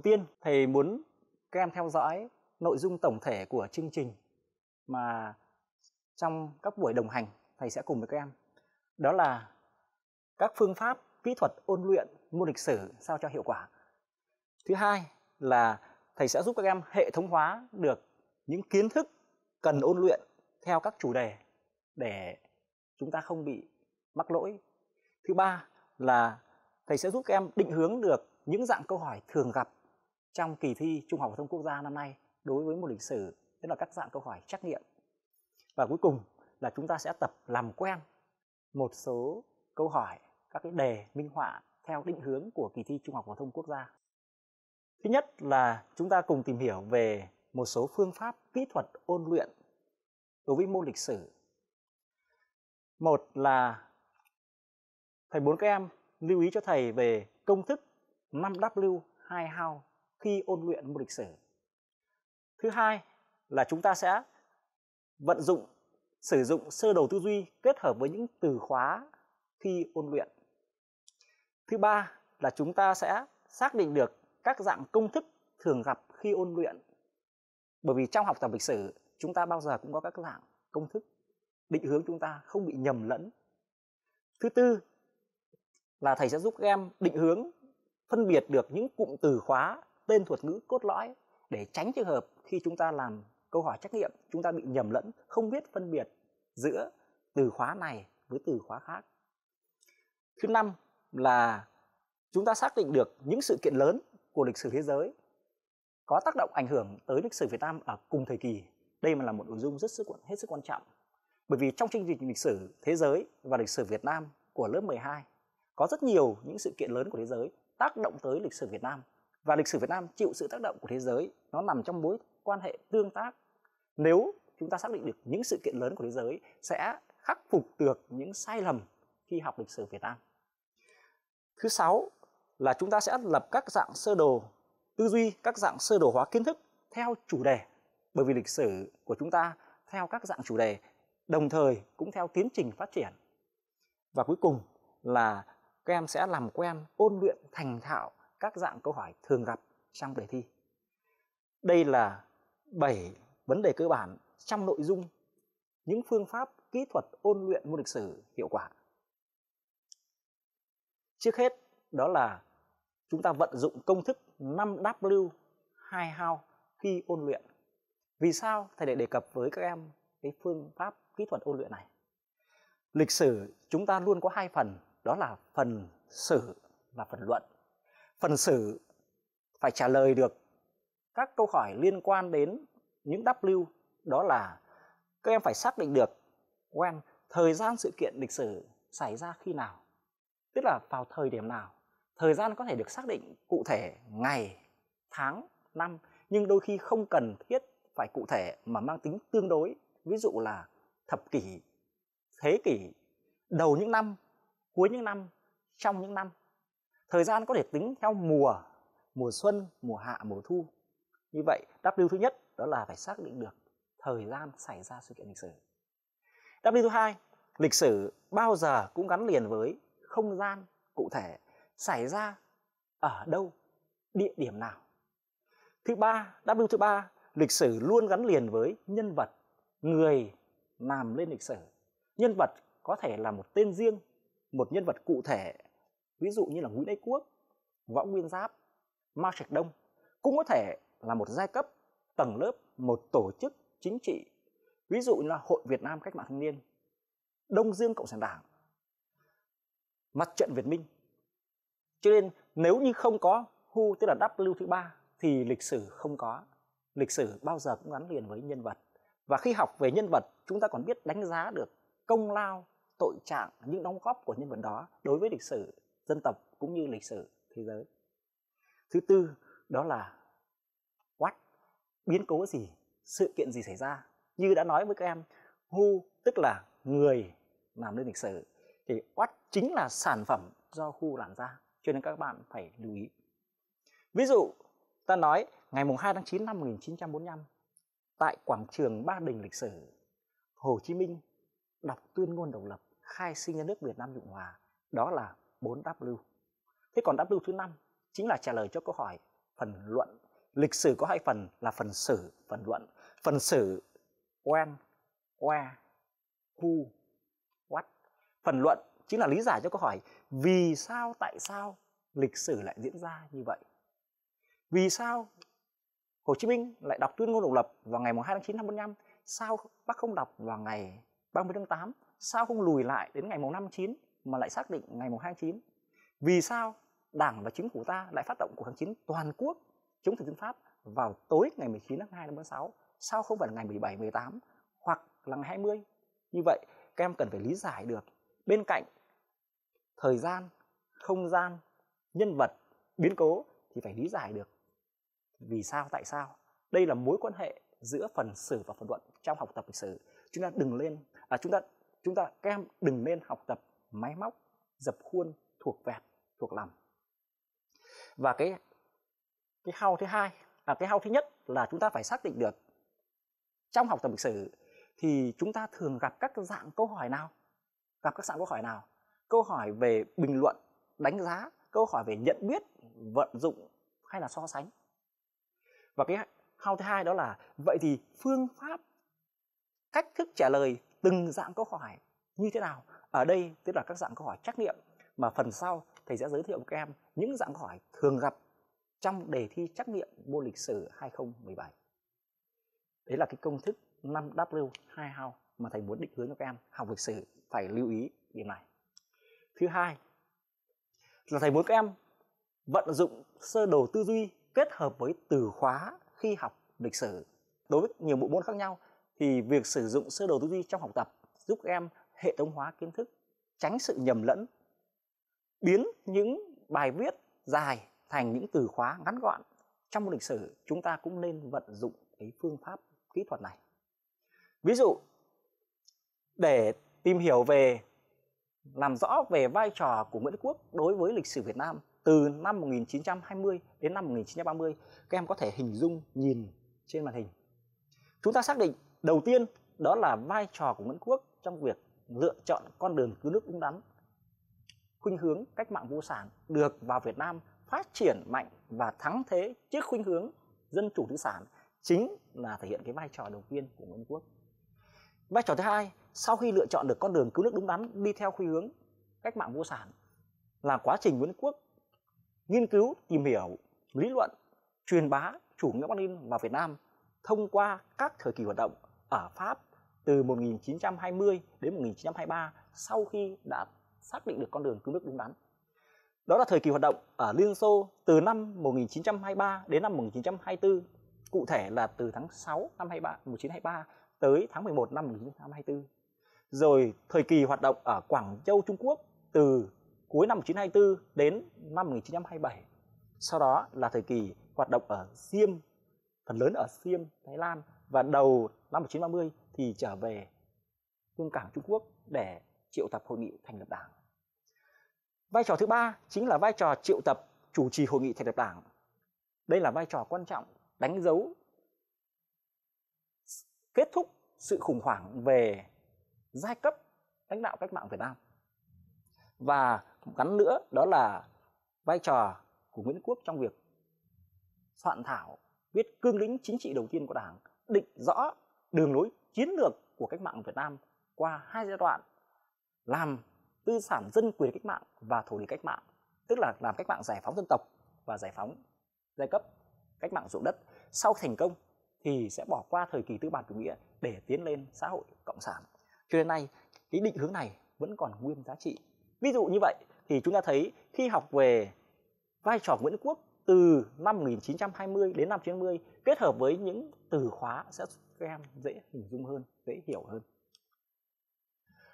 đầu tiên thầy muốn các em theo dõi nội dung tổng thể của chương trình mà trong các buổi đồng hành thầy sẽ cùng với các em đó là các phương pháp kỹ thuật ôn luyện môn lịch sử sao cho hiệu quả thứ hai là thầy sẽ giúp các em hệ thống hóa được những kiến thức cần ôn luyện theo các chủ đề để chúng ta không bị mắc lỗi thứ ba là thầy sẽ giúp các em định hướng được những dạng câu hỏi thường gặp trong kỳ thi Trung học phổ thông quốc gia năm nay đối với môn lịch sử, tức là các dạng câu hỏi trắc nghiệm. Và cuối cùng là chúng ta sẽ tập làm quen một số câu hỏi, các cái đề minh họa theo định hướng của kỳ thi Trung học phổ thông quốc gia. Thứ nhất là chúng ta cùng tìm hiểu về một số phương pháp kỹ thuật ôn luyện đối với môn lịch sử. Một là thầy muốn các em lưu ý cho thầy về công thức 5W 2 how khi ôn luyện môn lịch sử thứ hai là chúng ta sẽ vận dụng sử dụng sơ đồ tư duy kết hợp với những từ khóa khi ôn luyện thứ ba là chúng ta sẽ xác định được các dạng công thức thường gặp khi ôn luyện bởi vì trong học tập lịch sử chúng ta bao giờ cũng có các dạng công thức định hướng chúng ta không bị nhầm lẫn thứ tư là thầy sẽ giúp các em định hướng phân biệt được những cụm từ khóa tên thuật ngữ cốt lõi để tránh trường hợp khi chúng ta làm câu hỏi trắc nghiệm chúng ta bị nhầm lẫn không biết phân biệt giữa từ khóa này với từ khóa khác thứ năm là chúng ta xác định được những sự kiện lớn của lịch sử thế giới có tác động ảnh hưởng tới lịch sử Việt Nam ở cùng thời kỳ đây mà là một nội dung rất sức hết sức quan trọng bởi vì trong chương trình lịch sử thế giới và lịch sử Việt Nam của lớp 12 có rất nhiều những sự kiện lớn của thế giới tác động tới lịch sử Việt Nam và lịch sử Việt Nam chịu sự tác động của thế giới nó nằm trong mối quan hệ tương tác nếu chúng ta xác định được những sự kiện lớn của thế giới sẽ khắc phục được những sai lầm khi học lịch sử Việt Nam thứ sáu là chúng ta sẽ lập các dạng sơ đồ tư duy các dạng sơ đồ hóa kiến thức theo chủ đề bởi vì lịch sử của chúng ta theo các dạng chủ đề đồng thời cũng theo tiến trình phát triển và cuối cùng là các em sẽ làm quen ôn luyện thành thạo các dạng câu hỏi thường gặp trong đề thi. Đây là 7 vấn đề cơ bản trong nội dung những phương pháp kỹ thuật ôn luyện môn lịch sử hiệu quả. Trước hết đó là chúng ta vận dụng công thức 5W 2 how khi ôn luyện. Vì sao thầy lại đề cập với các em cái phương pháp kỹ thuật ôn luyện này? Lịch sử chúng ta luôn có hai phần, đó là phần sử và phần luận phần xử phải trả lời được các câu hỏi liên quan đến những W đó là các em phải xác định được when thời gian sự kiện lịch sử xảy ra khi nào tức là vào thời điểm nào thời gian có thể được xác định cụ thể ngày tháng năm nhưng đôi khi không cần thiết phải cụ thể mà mang tính tương đối ví dụ là thập kỷ thế kỷ đầu những năm cuối những năm trong những năm thời gian có thể tính theo mùa mùa xuân mùa hạ mùa thu như vậy W thứ nhất đó là phải xác định được thời gian xảy ra sự kiện lịch sử W thứ hai lịch sử bao giờ cũng gắn liền với không gian cụ thể xảy ra ở đâu địa điểm nào thứ ba W thứ ba lịch sử luôn gắn liền với nhân vật người làm lên lịch sử nhân vật có thể là một tên riêng một nhân vật cụ thể ví dụ như là Nguyễn Ái Quốc, Võ Nguyên Giáp, Mao Trạch Đông cũng có thể là một giai cấp, tầng lớp, một tổ chức chính trị, ví dụ như là Hội Việt Nam Cách mạng Thanh niên, Đông Dương Cộng sản Đảng, Mặt trận Việt Minh. Cho nên nếu như không có Hu tức là W thứ ba thì lịch sử không có. Lịch sử bao giờ cũng gắn liền với nhân vật. Và khi học về nhân vật, chúng ta còn biết đánh giá được công lao, tội trạng, những đóng góp của nhân vật đó đối với lịch sử dân tộc cũng như lịch sử thế giới thứ tư đó là what biến cố gì sự kiện gì xảy ra như đã nói với các em who tức là người làm nên lịch sử thì what chính là sản phẩm do khu làm ra cho nên các bạn phải lưu ý ví dụ ta nói ngày mùng 2 tháng 9 năm 1945 tại quảng trường Ba Đình lịch sử Hồ Chí Minh đọc tuyên ngôn độc lập khai sinh ra nước Việt Nam Cộng Hòa đó là 4W. Thế còn W thứ năm chính là trả lời cho câu hỏi phần luận. Lịch sử có hai phần là phần sử, phần luận. Phần sử when, where, who, what. Phần luận chính là lý giải cho câu hỏi vì sao tại sao lịch sử lại diễn ra như vậy. Vì sao Hồ Chí Minh lại đọc tuyên ngôn độc lập vào ngày 2 tháng 9 năm 45? Sao bác không đọc vào ngày 30 tháng 8? Sao không lùi lại đến ngày 5 tháng 9? mà lại xác định ngày 29 vì sao đảng và chính phủ ta lại phát động cuộc kháng chiến toàn quốc chống thực dân Pháp vào tối ngày 19 tháng 2 năm 46 sao không phải là ngày 17, 18 hoặc là ngày 20 như vậy các em cần phải lý giải được bên cạnh thời gian không gian nhân vật biến cố thì phải lý giải được vì sao tại sao đây là mối quan hệ giữa phần sử và phần luận trong học tập lịch sử chúng ta đừng lên à, chúng ta chúng ta các em đừng nên học tập máy móc, dập khuôn, thuộc vẹt, thuộc lòng. Và cái cái hao thứ hai, à, cái hao thứ nhất là chúng ta phải xác định được trong học tập lịch sử thì chúng ta thường gặp các dạng câu hỏi nào? Gặp các dạng câu hỏi nào? Câu hỏi về bình luận, đánh giá, câu hỏi về nhận biết, vận dụng hay là so sánh. Và cái hao thứ hai đó là vậy thì phương pháp cách thức trả lời từng dạng câu hỏi như thế nào ở đây tức là các dạng câu hỏi trắc nghiệm mà phần sau thầy sẽ giới thiệu với các em những dạng câu hỏi thường gặp trong đề thi trắc nghiệm môn lịch sử 2017. Đấy là cái công thức 5W 2 how mà thầy muốn định hướng cho các em học lịch sử phải lưu ý điểm này. Thứ hai là thầy muốn các em vận dụng sơ đồ tư duy kết hợp với từ khóa khi học lịch sử. Đối với nhiều bộ môn khác nhau thì việc sử dụng sơ đồ tư duy trong học tập giúp các em hệ thống hóa kiến thức tránh sự nhầm lẫn biến những bài viết dài thành những từ khóa ngắn gọn trong lịch sử chúng ta cũng nên vận dụng cái phương pháp kỹ thuật này ví dụ để tìm hiểu về làm rõ về vai trò của Nguyễn Quốc đối với lịch sử Việt Nam từ năm 1920 đến năm 1930 các em có thể hình dung nhìn trên màn hình chúng ta xác định đầu tiên đó là vai trò của Nguyễn Quốc trong việc lựa chọn con đường cứu nước đúng đắn khuynh hướng cách mạng vô sản được vào Việt Nam phát triển mạnh và thắng thế trước khuynh hướng dân chủ tư sản chính là thể hiện cái vai trò đầu tiên của Nguyễn Quốc. Vai trò thứ hai, sau khi lựa chọn được con đường cứu nước đúng đắn đi theo khuynh hướng cách mạng vô sản là quá trình Nguyễn Quốc nghiên cứu, tìm hiểu, lý luận, truyền bá chủ nghĩa Mác Lênin vào Việt Nam thông qua các thời kỳ hoạt động ở Pháp, từ 1920 đến 1923 sau khi đã xác định được con đường cứu nước đúng đắn. Đó là thời kỳ hoạt động ở Liên Xô từ năm 1923 đến năm 1924, cụ thể là từ tháng 6 năm 23, 1923 tới tháng 11 năm 1924. Rồi thời kỳ hoạt động ở Quảng Châu Trung Quốc từ cuối năm 1924 đến năm 1927. Sau đó là thời kỳ hoạt động ở xiêm phần lớn ở xiêm Thái Lan và đầu năm 1930 thì trở về Hương Cảng Trung Quốc để triệu tập hội nghị thành lập đảng. Vai trò thứ ba chính là vai trò triệu tập chủ trì hội nghị thành lập đảng. Đây là vai trò quan trọng đánh dấu kết thúc sự khủng hoảng về giai cấp lãnh đạo cách mạng Việt Nam. Và gắn nữa đó là vai trò của Nguyễn Quốc trong việc soạn thảo viết cương lĩnh chính trị đầu tiên của Đảng định rõ đường lối chiến lược của cách mạng Việt Nam qua hai giai đoạn làm tư sản dân quyền cách mạng và thổ địa cách mạng tức là làm cách mạng giải phóng dân tộc và giải phóng giai cấp cách mạng ruộng đất sau thành công thì sẽ bỏ qua thời kỳ tư bản chủ nghĩa để tiến lên xã hội cộng sản cho đến nay cái định hướng này vẫn còn nguyên giá trị ví dụ như vậy thì chúng ta thấy khi học về vai trò Nguyễn Quốc từ năm 1920 đến năm 90 kết hợp với những từ khóa sẽ các em dễ hình dung hơn, dễ hiểu hơn.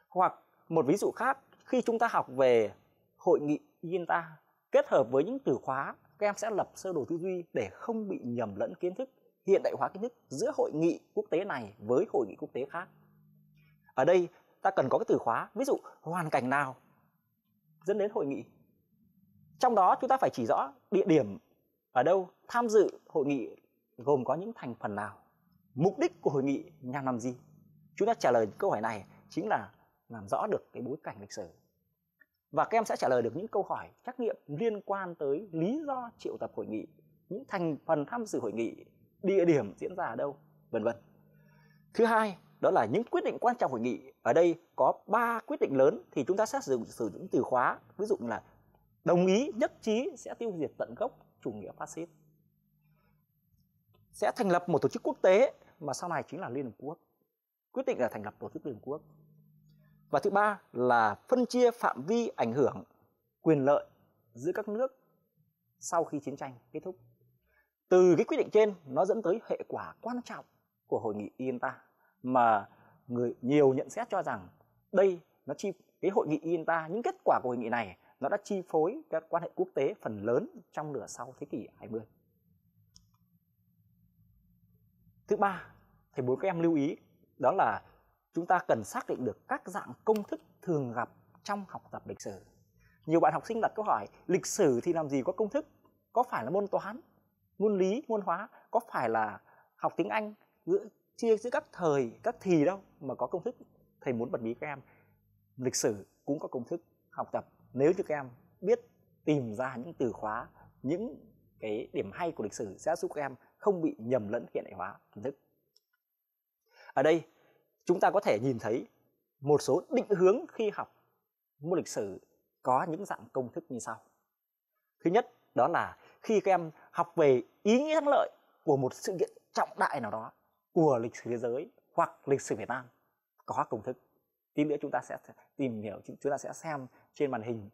Hoặc một ví dụ khác, khi chúng ta học về hội nghị INTA kết hợp với những từ khóa, các em sẽ lập sơ đồ tư duy để không bị nhầm lẫn kiến thức, hiện đại hóa kiến thức giữa hội nghị quốc tế này với hội nghị quốc tế khác. Ở đây ta cần có cái từ khóa, ví dụ hoàn cảnh nào dẫn đến hội nghị trong đó chúng ta phải chỉ rõ địa điểm ở đâu tham dự hội nghị gồm có những thành phần nào mục đích của hội nghị nhằm làm gì chúng ta trả lời câu hỏi này chính là làm rõ được cái bối cảnh lịch sử và các em sẽ trả lời được những câu hỏi trắc nghiệm liên quan tới lý do triệu tập hội nghị những thành phần tham dự hội nghị địa điểm diễn ra ở đâu vân vân thứ hai đó là những quyết định quan trọng hội nghị ở đây có ba quyết định lớn thì chúng ta sẽ sử dụng, sử dụng từ khóa ví dụ là đồng ý nhất trí sẽ tiêu diệt tận gốc chủ nghĩa phát xít sẽ thành lập một tổ chức quốc tế mà sau này chính là Liên Hợp Quốc quyết định là thành lập tổ chức Liên Hợp Quốc và thứ ba là phân chia phạm vi ảnh hưởng quyền lợi giữa các nước sau khi chiến tranh kết thúc từ cái quyết định trên nó dẫn tới hệ quả quan trọng của hội nghị INTA mà người nhiều nhận xét cho rằng đây nó chi cái hội nghị INTA những kết quả của hội nghị này nó đã chi phối các quan hệ quốc tế phần lớn trong nửa sau thế kỷ 20. Thứ ba, thầy muốn các em lưu ý đó là chúng ta cần xác định được các dạng công thức thường gặp trong học tập lịch sử. Nhiều bạn học sinh đặt câu hỏi lịch sử thì làm gì có công thức? Có phải là môn toán, môn lý, môn hóa, có phải là học tiếng Anh giữa chia giữa các thời, các thì đâu mà có công thức? Thầy muốn bật mí các em lịch sử cũng có công thức học tập nếu như các em biết tìm ra những từ khóa những cái điểm hay của lịch sử sẽ giúp các em không bị nhầm lẫn hiện đại hóa kiến thức ở đây chúng ta có thể nhìn thấy một số định hướng khi học môn lịch sử có những dạng công thức như sau thứ nhất đó là khi các em học về ý nghĩa thắng lợi của một sự kiện trọng đại nào đó của lịch sử thế giới hoặc lịch sử Việt Nam có công thức tí nữa chúng ta sẽ tìm hiểu chúng ta sẽ xem trên màn hình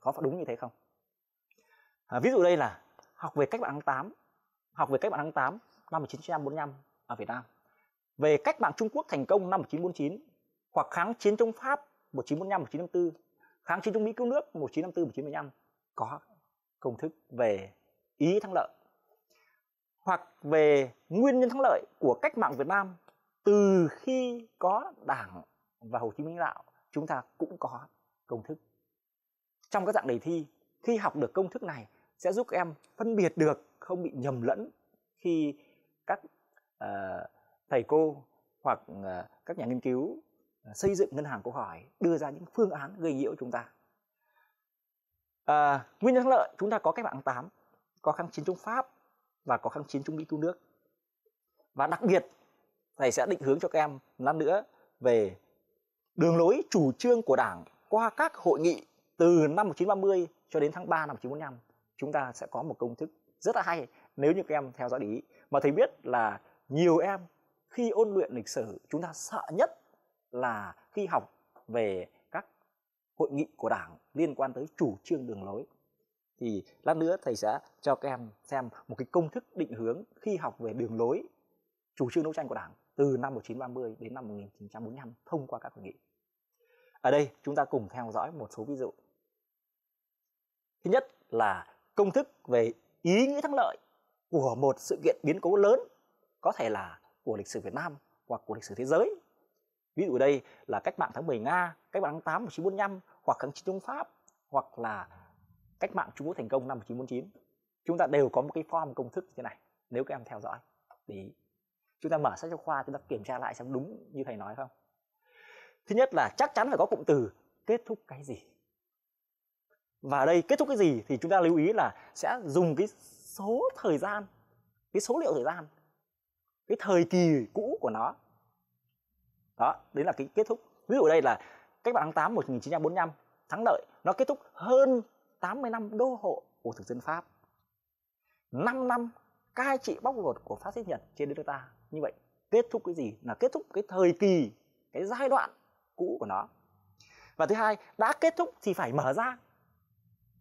có phải đúng như thế không à, ví dụ đây là học về cách mạng tháng 8 học về cách mạng tháng 8 năm 1945 ở Việt Nam về cách mạng Trung Quốc thành công năm 1949 hoặc kháng chiến chống Pháp 1945 1954 kháng chiến chống Mỹ cứu nước 1954 1975 có công thức về ý thắng lợi hoặc về nguyên nhân thắng lợi của cách mạng Việt Nam từ khi có Đảng và Hồ Chí Minh lãnh đạo chúng ta cũng có công thức. Trong các dạng đề thi, khi học được công thức này sẽ giúp các em phân biệt được không bị nhầm lẫn khi các uh, thầy cô hoặc uh, các nhà nghiên cứu uh, xây dựng ngân hàng câu hỏi đưa ra những phương án gây nhiễu chúng ta. À, nguyên nhân lợi chúng ta có cách mạng 8, có kháng chiến chống Pháp và có kháng chiến chống Mỹ cứu nước. Và đặc biệt thầy sẽ định hướng cho các em năm nữa về đường lối chủ trương của Đảng qua các hội nghị từ năm 1930 cho đến tháng 3 năm 1945 chúng ta sẽ có một công thức rất là hay nếu như các em theo dõi để ý mà thầy biết là nhiều em khi ôn luyện lịch sử chúng ta sợ nhất là khi học về các hội nghị của đảng liên quan tới chủ trương đường lối thì lát nữa thầy sẽ cho các em xem một cái công thức định hướng khi học về đường lối chủ trương đấu tranh của đảng từ năm 1930 đến năm 1945 thông qua các hội nghị ở đây chúng ta cùng theo dõi một số ví dụ. Thứ nhất là công thức về ý nghĩa thắng lợi của một sự kiện biến cố lớn có thể là của lịch sử Việt Nam hoặc của lịch sử thế giới. Ví dụ đây là cách mạng tháng 10 Nga, cách mạng tháng 8 1945 hoặc kháng chiến chống Pháp hoặc là cách mạng Trung Quốc thành công năm 1949. Chúng ta đều có một cái form công thức như thế này nếu các em theo dõi. Để chúng ta mở sách giáo khoa chúng ta kiểm tra lại xem đúng như thầy nói không thứ nhất là chắc chắn phải có cụm từ kết thúc cái gì và ở đây kết thúc cái gì thì chúng ta lưu ý là sẽ dùng cái số thời gian cái số liệu thời gian cái thời kỳ cũ của nó đó đấy là cái kết thúc ví dụ ở đây là cách mạng tháng 8 1945 thắng lợi nó kết thúc hơn 80 năm đô hộ của thực dân Pháp 5 năm cai trị bóc lột của phát xít Nhật trên đất nước ta như vậy kết thúc cái gì là kết thúc cái thời kỳ cái giai đoạn cũ của nó và thứ hai đã kết thúc thì phải mở ra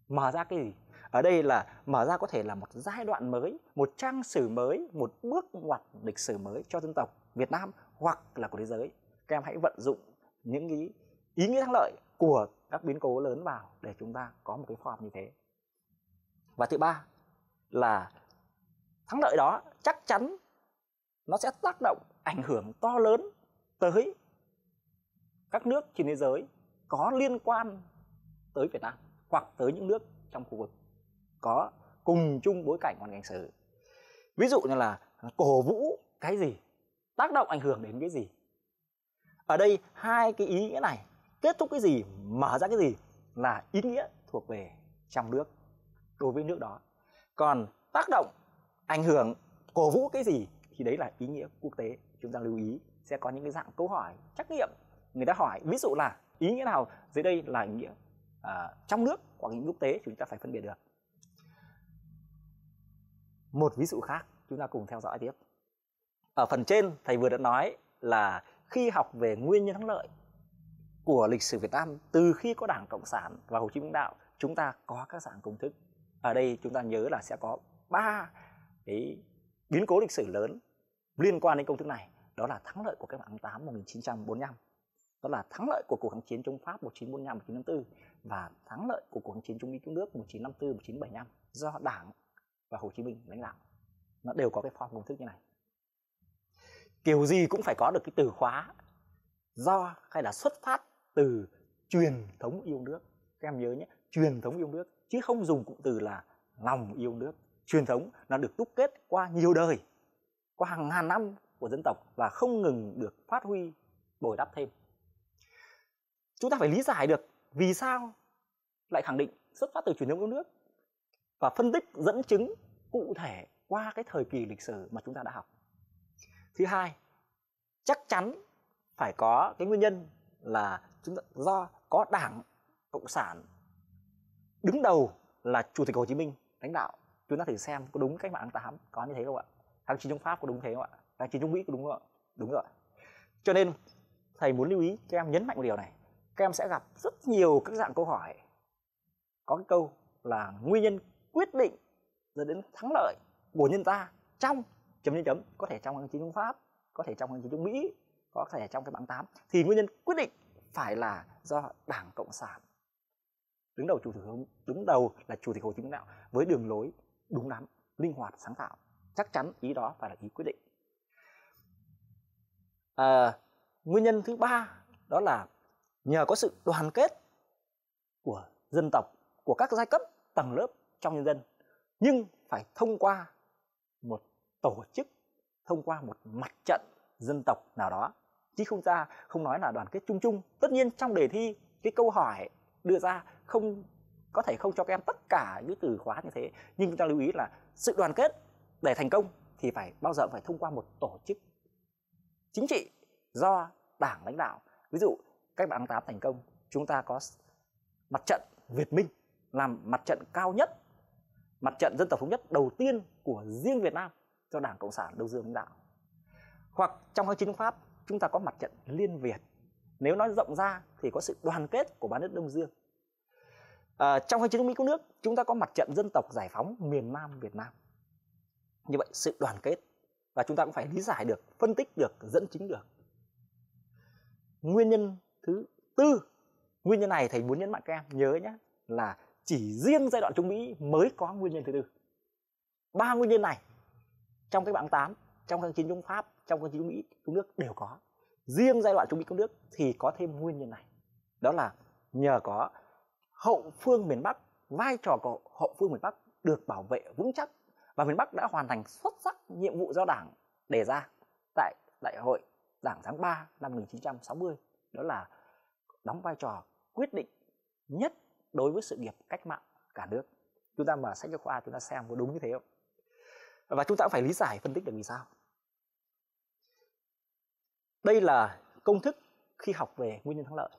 mở ra cái gì ở đây là mở ra có thể là một giai đoạn mới một trang sử mới một bước ngoặt lịch sử mới cho dân tộc việt nam hoặc là của thế giới các em hãy vận dụng những cái ý nghĩa thắng lợi của các biến cố lớn vào để chúng ta có một cái khoa học như thế và thứ ba là thắng lợi đó chắc chắn nó sẽ tác động ảnh hưởng to lớn tới các nước trên thế giới có liên quan tới Việt Nam hoặc tới những nước trong khu vực có cùng chung bối cảnh hoàn cảnh sở Ví dụ như là cổ vũ cái gì, tác động ảnh hưởng đến cái gì. Ở đây hai cái ý nghĩa này kết thúc cái gì, mở ra cái gì là ý nghĩa thuộc về trong nước đối với nước đó. Còn tác động ảnh hưởng cổ vũ cái gì thì đấy là ý nghĩa quốc tế chúng ta lưu ý sẽ có những cái dạng câu hỏi trắc nghiệm người ta hỏi ví dụ là ý nghĩa nào dưới đây là nghĩa à, trong nước hoặc ý nghĩa quốc tế chúng ta phải phân biệt được một ví dụ khác chúng ta cùng theo dõi tiếp ở phần trên thầy vừa đã nói là khi học về nguyên nhân thắng lợi của lịch sử Việt Nam từ khi có Đảng Cộng sản và Hồ Chí Minh đạo chúng ta có các dạng công thức ở đây chúng ta nhớ là sẽ có ba cái biến cố lịch sử lớn liên quan đến công thức này đó là thắng lợi của cách mạng tháng 8 1945 đó là thắng lợi của cuộc kháng chiến chống Pháp 1945 1954 và thắng lợi của cuộc kháng chiến chống Mỹ cứu nước 1954 1975 do Đảng và Hồ Chí Minh lãnh đạo. Nó đều có cái form công thức như này. Kiểu gì cũng phải có được cái từ khóa do hay là xuất phát từ truyền thống yêu nước. Các em nhớ nhé, truyền thống yêu nước chứ không dùng cụm từ là lòng yêu nước. Truyền thống nó được đúc kết qua nhiều đời, qua hàng ngàn năm của dân tộc và không ngừng được phát huy bồi đắp thêm chúng ta phải lý giải được vì sao lại khẳng định xuất phát từ truyền thống yêu nước và phân tích dẫn chứng cụ thể qua cái thời kỳ lịch sử mà chúng ta đã học thứ hai chắc chắn phải có cái nguyên nhân là chúng ta, do có đảng cộng sản đứng đầu là chủ tịch hồ chí minh lãnh đạo chúng ta thử xem có đúng cách mạng tháng 8 có như thế không ạ tháng chín chống pháp có đúng thế không ạ tháng chín chống mỹ có đúng không ạ đúng rồi cho nên thầy muốn lưu ý các em nhấn mạnh một điều này các em sẽ gặp rất nhiều các dạng câu hỏi có cái câu là nguyên nhân quyết định dẫn đến thắng lợi của nhân ta trong chấm chấm chấm có thể trong kháng chiến chống pháp có thể trong kháng chiến chống mỹ có thể trong cái bảng tám thì nguyên nhân quyết định phải là do đảng cộng sản đứng đầu chủ tịch đứng đầu là chủ tịch hồ chí minh đạo với đường lối đúng đắn linh hoạt sáng tạo chắc chắn ý đó phải là ý quyết định à, nguyên nhân thứ ba đó là nhờ có sự đoàn kết của dân tộc của các giai cấp tầng lớp trong nhân dân nhưng phải thông qua một tổ chức thông qua một mặt trận dân tộc nào đó chứ không ra không nói là đoàn kết chung chung tất nhiên trong đề thi cái câu hỏi đưa ra không có thể không cho các em tất cả những từ khóa như thế nhưng chúng ta lưu ý là sự đoàn kết để thành công thì phải bao giờ phải thông qua một tổ chức chính trị do đảng lãnh đạo ví dụ cách mạng tháng thành công chúng ta có mặt trận Việt Minh làm mặt trận cao nhất mặt trận dân tộc thống nhất đầu tiên của riêng Việt Nam do Đảng Cộng sản Đông Dương lãnh đạo hoặc trong kháng chiến Pháp chúng ta có mặt trận Liên Việt nếu nói rộng ra thì có sự đoàn kết của bán nước Đông Dương à, trong kháng chiến Mỹ cứu nước chúng ta có mặt trận dân tộc giải phóng miền Nam Việt Nam như vậy sự đoàn kết và chúng ta cũng phải lý giải được phân tích được dẫn chứng được nguyên nhân thứ tư nguyên nhân này thầy muốn nhấn mạnh các em nhớ nhé là chỉ riêng giai đoạn chống mỹ mới có nguyên nhân thứ tư ba nguyên nhân này trong cái bảng tám trong kháng chiến chống pháp trong kháng chiến chống mỹ chống nước đều có riêng giai đoạn chống mỹ chống nước thì có thêm nguyên nhân này đó là nhờ có hậu phương miền bắc vai trò của hậu phương miền bắc được bảo vệ vững chắc và miền bắc đã hoàn thành xuất sắc nhiệm vụ do đảng đề ra tại đại hội đảng tháng 3 năm 1960 đó là đóng vai trò quyết định nhất đối với sự nghiệp cách mạng cả nước chúng ta mở sách giáo khoa chúng ta xem có đúng như thế không và chúng ta cũng phải lý giải phân tích được vì sao đây là công thức khi học về nguyên nhân thắng lợi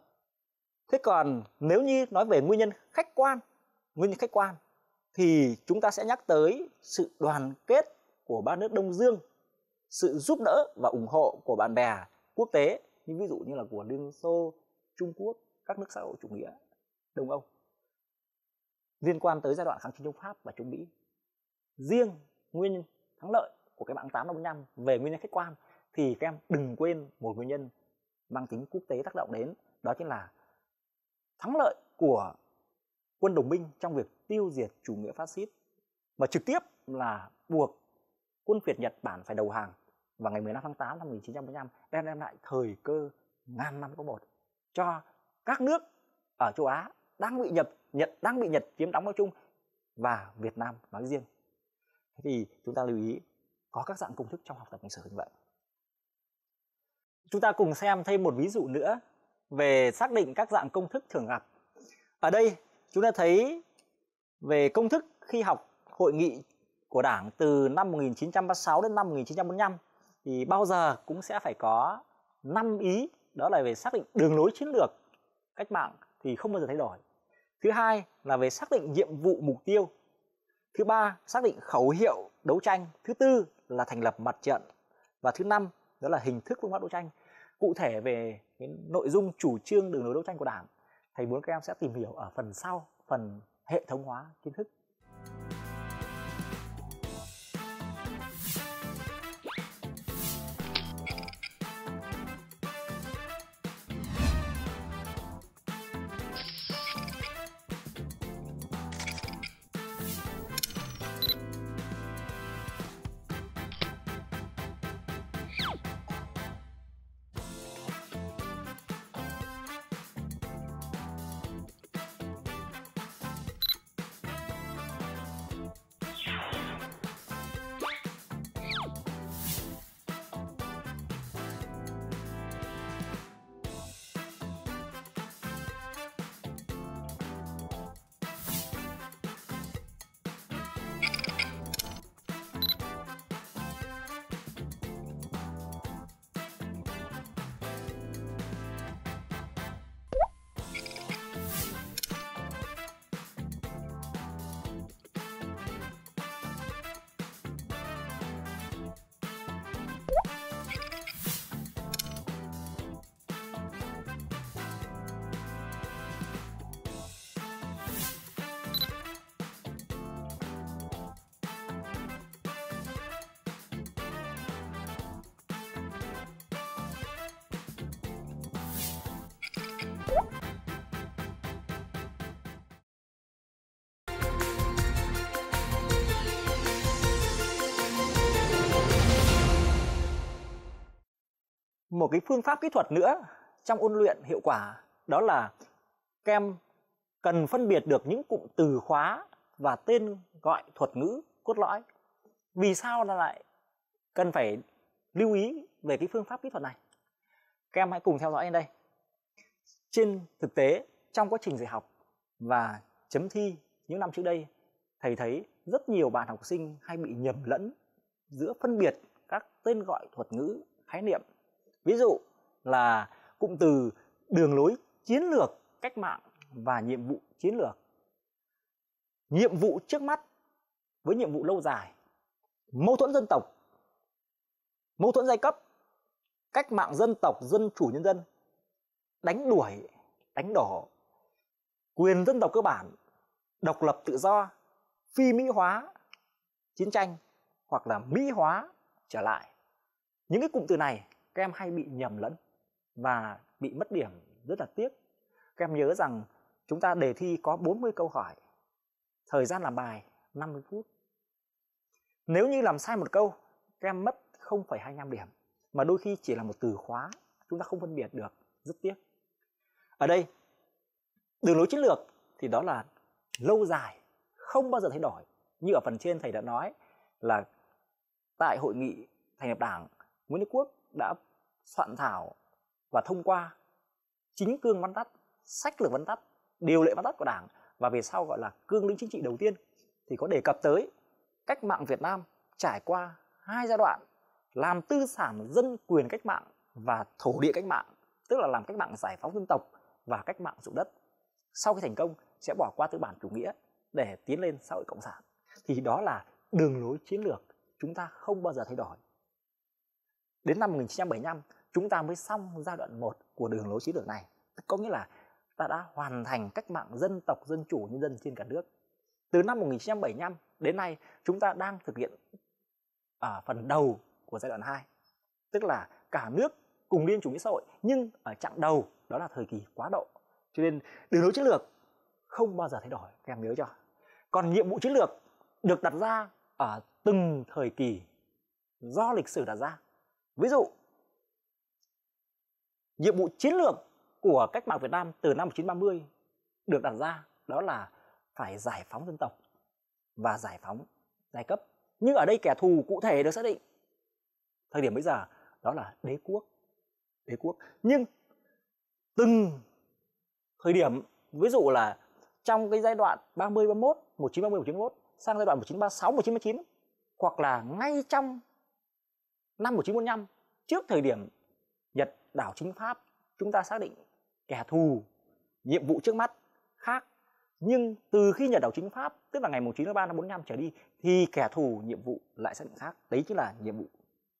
thế còn nếu như nói về nguyên nhân khách quan nguyên nhân khách quan thì chúng ta sẽ nhắc tới sự đoàn kết của ba nước đông dương sự giúp đỡ và ủng hộ của bạn bè quốc tế như ví dụ như là của Liên Xô, Trung Quốc, các nước xã hội chủ nghĩa Đông Âu liên quan tới giai đoạn kháng chiến chống Pháp và chống Mỹ. Riêng nguyên nhân thắng lợi của cái mạng 855 về nguyên nhân khách quan thì các em đừng quên một nguyên nhân mang tính quốc tế tác động đến đó chính là thắng lợi của quân đồng minh trong việc tiêu diệt chủ nghĩa phát xít và trực tiếp là buộc quân Việt Nhật Bản phải đầu hàng và ngày 15 tháng 8 năm 1945 đem đem lại thời cơ ngàn năm có một cho các nước ở châu Á đang bị Nhật Nhật đang bị Nhật chiếm đóng nói chung và Việt Nam nói riêng. Thế thì chúng ta lưu ý có các dạng công thức trong học tập lịch sử như vậy. Chúng ta cùng xem thêm một ví dụ nữa về xác định các dạng công thức thường gặp. Ở đây chúng ta thấy về công thức khi học hội nghị của Đảng từ năm 1936 đến năm 1945 thì bao giờ cũng sẽ phải có năm ý đó là về xác định đường lối chiến lược cách mạng thì không bao giờ thay đổi thứ hai là về xác định nhiệm vụ mục tiêu thứ ba xác định khẩu hiệu đấu tranh thứ tư là thành lập mặt trận và thứ năm đó là hình thức phương pháp đấu tranh cụ thể về cái nội dung chủ trương đường lối đấu tranh của đảng thầy muốn các em sẽ tìm hiểu ở phần sau phần hệ thống hóa kiến thức một cái phương pháp kỹ thuật nữa trong ôn luyện hiệu quả đó là các em cần phân biệt được những cụm từ khóa và tên gọi thuật ngữ cốt lõi vì sao là lại cần phải lưu ý về cái phương pháp kỹ thuật này các em hãy cùng theo dõi đến đây trên thực tế trong quá trình dạy học và chấm thi những năm trước đây thầy thấy rất nhiều bạn học sinh hay bị nhầm lẫn giữa phân biệt các tên gọi thuật ngữ khái niệm ví dụ là cụm từ đường lối chiến lược cách mạng và nhiệm vụ chiến lược nhiệm vụ trước mắt với nhiệm vụ lâu dài mâu thuẫn dân tộc mâu thuẫn giai cấp cách mạng dân tộc dân chủ nhân dân đánh đuổi đánh đổ quyền dân tộc cơ bản độc lập tự do phi mỹ hóa chiến tranh hoặc là mỹ hóa trở lại những cái cụm từ này các em hay bị nhầm lẫn và bị mất điểm rất là tiếc các em nhớ rằng chúng ta đề thi có 40 câu hỏi thời gian làm bài 50 phút nếu như làm sai một câu các em mất 0,25 điểm mà đôi khi chỉ là một từ khóa chúng ta không phân biệt được rất tiếc ở đây đường lối chiến lược thì đó là lâu dài không bao giờ thay đổi như ở phần trên thầy đã nói là tại hội nghị thành lập đảng Nguyễn Đức Quốc đã soạn thảo và thông qua chính cương văn tắt sách lược văn tắt điều lệ văn tắt của đảng và về sau gọi là cương lĩnh chính trị đầu tiên thì có đề cập tới cách mạng Việt Nam trải qua hai giai đoạn làm tư sản dân quyền cách mạng và thổ địa cách mạng tức là làm cách mạng giải phóng dân tộc và cách mạng dụng đất sau khi thành công sẽ bỏ qua tư bản chủ nghĩa để tiến lên xã hội cộng sản thì đó là đường lối chiến lược chúng ta không bao giờ thay đổi đến năm 1975 chúng ta mới xong giai đoạn 1 của đường lối chiến lược này có nghĩa là ta đã hoàn thành cách mạng dân tộc dân chủ nhân dân trên cả nước từ năm 1975 đến nay chúng ta đang thực hiện ở à, phần đầu của giai đoạn 2 tức là cả nước cùng liên chủ nghĩa xã hội nhưng ở chặng đầu đó là thời kỳ quá độ cho nên đường lối chiến lược không bao giờ thay đổi các em nhớ cho còn nhiệm vụ chiến lược được đặt ra ở từng thời kỳ do lịch sử đặt ra ví dụ nhiệm vụ chiến lược của cách mạng Việt Nam từ năm 1930 được đặt ra đó là phải giải phóng dân tộc và giải phóng giai cấp. Nhưng ở đây kẻ thù cụ thể được xác định. Thời điểm bây giờ đó là đế quốc. Đế quốc. Nhưng từng thời điểm ví dụ là trong cái giai đoạn 30 31 1930 1931 sang giai đoạn 1936 1939 hoặc là ngay trong năm 1945 trước thời điểm Nhật đảo chính Pháp, chúng ta xác định kẻ thù, nhiệm vụ trước mắt khác. Nhưng từ khi Nhật đảo chính Pháp, tức là ngày 9 tháng 3 năm 45 trở đi, thì kẻ thù, nhiệm vụ lại xác định khác. Đấy chính là nhiệm vụ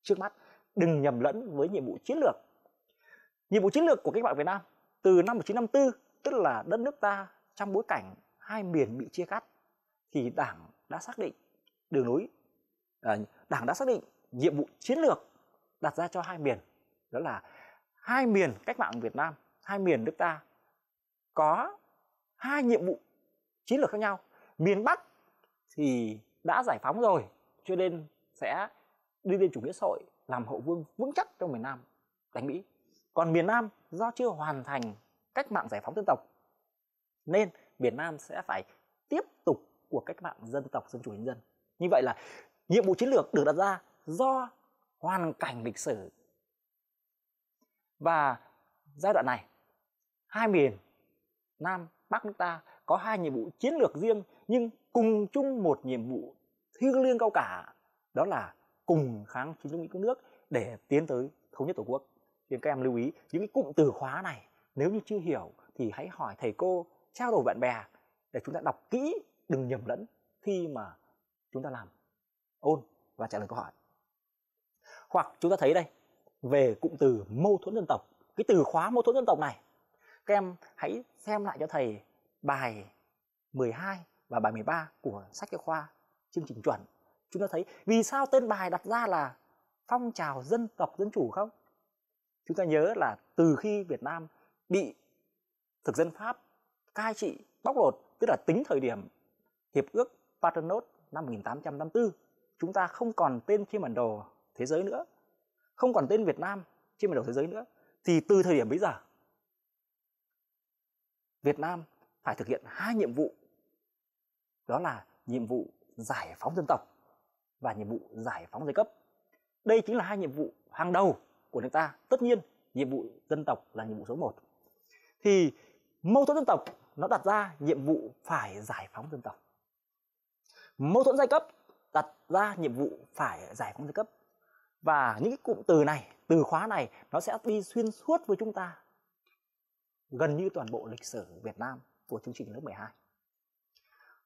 trước mắt. Đừng nhầm lẫn với nhiệm vụ chiến lược. Nhiệm vụ chiến lược của cách mạng Việt Nam từ năm 1954, tức là đất nước ta trong bối cảnh hai miền bị chia cắt, thì Đảng đã xác định đường lối, à, Đảng đã xác định nhiệm vụ chiến lược đặt ra cho hai miền đó là hai miền cách mạng Việt Nam hai miền nước ta có hai nhiệm vụ chiến lược khác nhau miền Bắc thì đã giải phóng rồi cho nên sẽ đi lên chủ nghĩa xã hội làm hậu vương vững chắc cho miền Nam đánh Mỹ còn miền Nam do chưa hoàn thành cách mạng giải phóng dân tộc nên miền Nam sẽ phải tiếp tục cuộc cách mạng dân tộc dân chủ nhân dân như vậy là nhiệm vụ chiến lược được đặt ra do hoàn cảnh lịch sử và giai đoạn này, hai miền Nam Bắc nước ta có hai nhiệm vụ chiến lược riêng nhưng cùng chung một nhiệm vụ thiêng liêng cao cả đó là cùng kháng chiến chống Mỹ cứu nước để tiến tới thống nhất Tổ quốc. Nên các em lưu ý những cái cụm từ khóa này nếu như chưa hiểu thì hãy hỏi thầy cô, trao đổi bạn bè để chúng ta đọc kỹ, đừng nhầm lẫn khi mà chúng ta làm ôn và trả lời câu hỏi. Hoặc chúng ta thấy đây, về cụm từ mâu thuẫn dân tộc cái từ khóa mâu thuẫn dân tộc này các em hãy xem lại cho thầy bài 12 và bài 13 của sách giáo khoa chương trình chuẩn chúng ta thấy vì sao tên bài đặt ra là phong trào dân tộc dân chủ không chúng ta nhớ là từ khi Việt Nam bị thực dân Pháp cai trị bóc lột tức là tính thời điểm hiệp ước Paternotte năm 1854 chúng ta không còn tên trên bản đồ thế giới nữa không còn tên Việt Nam trên mặt đầu thế giới nữa thì từ thời điểm bây giờ Việt Nam phải thực hiện hai nhiệm vụ đó là nhiệm vụ giải phóng dân tộc và nhiệm vụ giải phóng giai cấp đây chính là hai nhiệm vụ hàng đầu của nước ta tất nhiên nhiệm vụ dân tộc là nhiệm vụ số 1 thì mâu thuẫn dân tộc nó đặt ra nhiệm vụ phải giải phóng dân tộc mâu thuẫn giai cấp đặt ra nhiệm vụ phải giải phóng giai cấp và những cái cụm từ này từ khóa này nó sẽ đi xuyên suốt với chúng ta gần như toàn bộ lịch sử Việt Nam của chương trình lớp 12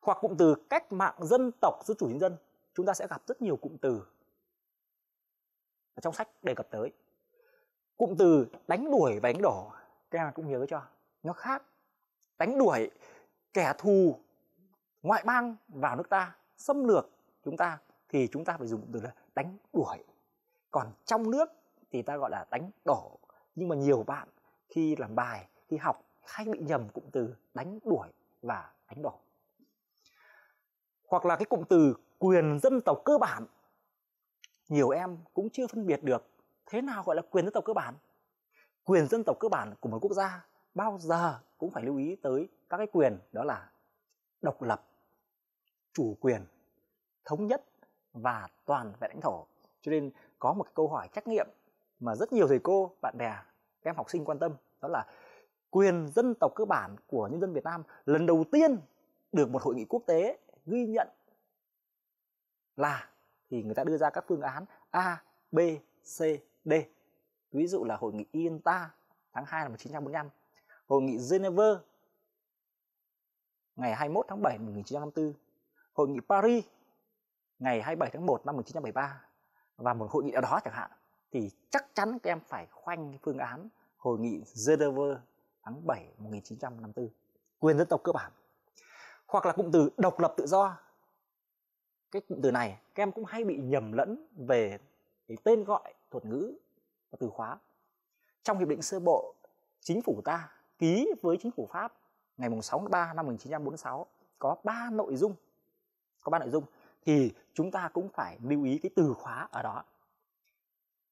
hoặc cụm từ cách mạng dân tộc dưới chủ nhân dân chúng ta sẽ gặp rất nhiều cụm từ trong sách đề cập tới cụm từ đánh đuổi và đánh đổ các em cũng nhớ cho nó khác đánh đuổi kẻ thù ngoại bang vào nước ta xâm lược chúng ta thì chúng ta phải dùng cụm từ là đánh đuổi còn trong nước thì ta gọi là đánh đổ nhưng mà nhiều bạn khi làm bài khi học hay bị nhầm cụm từ đánh đuổi và đánh đổ hoặc là cái cụm từ quyền dân tộc cơ bản nhiều em cũng chưa phân biệt được thế nào gọi là quyền dân tộc cơ bản quyền dân tộc cơ bản của một quốc gia bao giờ cũng phải lưu ý tới các cái quyền đó là độc lập chủ quyền thống nhất và toàn vẹn lãnh thổ cho nên có một câu hỏi trắc nghiệm mà rất nhiều thầy cô, bạn bè, các em học sinh quan tâm đó là quyền dân tộc cơ bản của nhân dân Việt Nam lần đầu tiên được một hội nghị quốc tế ghi nhận là thì người ta đưa ra các phương án A, B, C, D. Ví dụ là hội nghị INTA tháng 2 năm 1945, hội nghị Geneva ngày 21 tháng 7 năm 1954, hội nghị Paris ngày 27 tháng 1 năm 1973 và một hội nghị nào đó chẳng hạn thì chắc chắn các em phải khoanh phương án hội nghị Geneva tháng 7 1954 quyền dân tộc cơ bản hoặc là cụm từ độc lập tự do cái cụm từ này các em cũng hay bị nhầm lẫn về cái tên gọi thuật ngữ và từ khóa trong hiệp định sơ bộ chính phủ ta ký với chính phủ Pháp ngày 6 tháng 3 năm 1946 có ba nội dung có ba nội dung thì chúng ta cũng phải lưu ý cái từ khóa ở đó.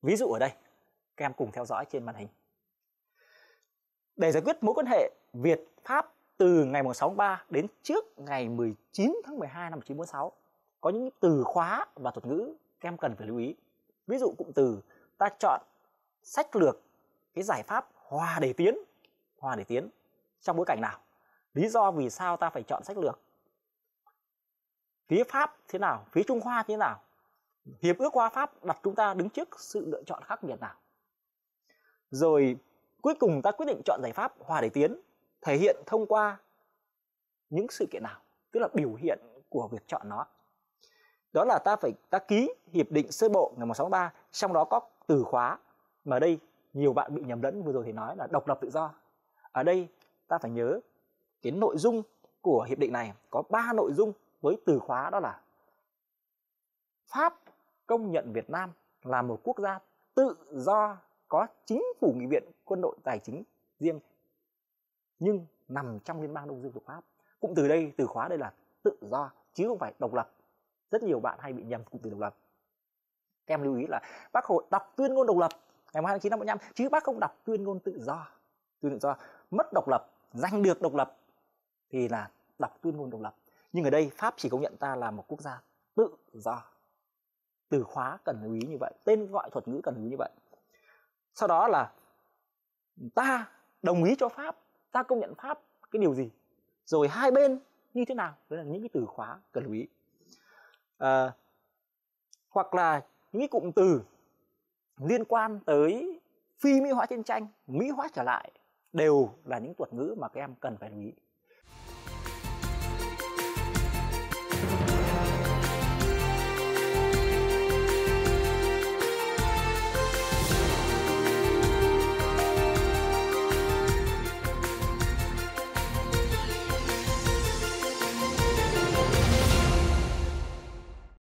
Ví dụ ở đây, các em cùng theo dõi trên màn hình. Để giải quyết mối quan hệ Việt-Pháp từ ngày 6 tháng 3 đến trước ngày 19 tháng 12 năm 1946, có những từ khóa và thuật ngữ các em cần phải lưu ý. Ví dụ cụm từ ta chọn sách lược cái giải pháp hòa để tiến, hòa để tiến trong bối cảnh nào? Lý do vì sao ta phải chọn sách lược phía Pháp thế nào, phía Trung Hoa thế nào. Hiệp ước Hoa Pháp đặt chúng ta đứng trước sự lựa chọn khác biệt nào. Rồi cuối cùng ta quyết định chọn giải pháp hòa để tiến, thể hiện thông qua những sự kiện nào, tức là biểu hiện của việc chọn nó. Đó là ta phải ta ký hiệp định sơ bộ ngày 16 tháng 3, trong đó có từ khóa mà ở đây nhiều bạn bị nhầm lẫn vừa rồi thì nói là độc lập tự do. Ở đây ta phải nhớ cái nội dung của hiệp định này có 3 nội dung với từ khóa đó là Pháp công nhận Việt Nam là một quốc gia tự do có chính phủ nghị viện quân đội tài chính riêng nhưng nằm trong liên bang Đông Dương thuộc Pháp. cũng từ đây, từ khóa đây là tự do chứ không phải độc lập. Rất nhiều bạn hay bị nhầm cụm từ độc lập. em lưu ý là bác Hồ đọc tuyên ngôn độc lập ngày tháng 29 năm 45 chứ bác không đọc tuyên ngôn tự do. Tuyên ngôn tự do mất độc lập, giành được độc lập thì là đọc tuyên ngôn độc lập nhưng ở đây pháp chỉ công nhận ta là một quốc gia tự do từ khóa cần lưu ý như vậy tên gọi thuật ngữ cần lưu ý như vậy sau đó là ta đồng ý cho pháp ta công nhận pháp cái điều gì rồi hai bên như thế nào đấy là những cái từ khóa cần lưu ý à, hoặc là những cái cụm từ liên quan tới phi mỹ hóa chiến tranh mỹ hóa trở lại đều là những thuật ngữ mà các em cần phải lưu ý